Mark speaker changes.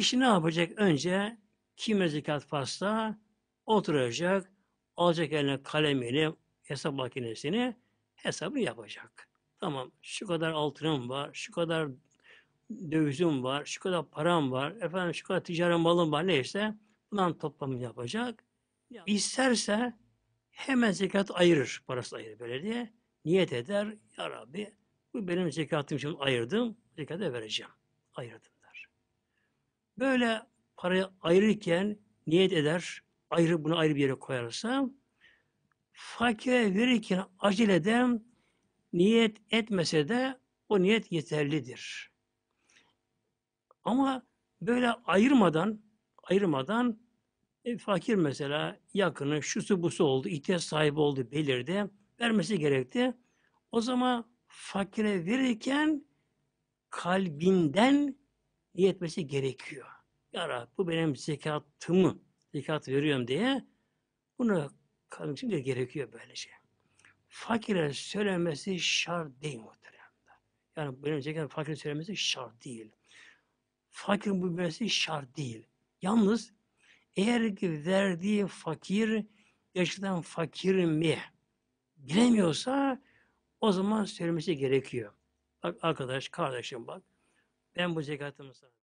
Speaker 1: Kişi ne yapacak? Önce kime zekat pasta oturacak, alacak eline kalemini, hesap makinesini, hesabını yapacak. Tamam, şu kadar altınım var, şu kadar dövizim var, şu kadar param var, efendim şu kadar ticari malım var neyse bundan toplamını yapacak. İsterse hemen zekat ayırır, parası ayırır böyle diye. Niyet eder, Ya Rabbi bu benim zekatım için ayırdım, zekata vereceğim. Ayırdım. Böyle parayı ayırırken niyet eder, ayrı bunu ayrı bir yere koyarsa fakire verirken acele eden niyet etmese de o niyet yeterlidir. Ama böyle ayırmadan ayırmadan e, fakir mesela yakını şusu busu oldu, ihtiyaç sahibi oldu belirdi, vermesi gerekti. O zaman fakire verirken kalbinden niyetmesi gerekiyor. Ya Rabbi, bu benim zekatımı, zekat veriyorum diye bunu kadın için de gerekiyor böyle şey. Fakire söylemesi şart değil muhteremde. Yani benim zekat fakire söylemesi şart değil. Fakir bu bilmesi şart değil. Yalnız eğer ki verdiği fakir yaşadan fakir mi bilemiyorsa o zaman söylemesi gerekiyor. Bak arkadaş, kardeşim bak ben bu zekatımı sana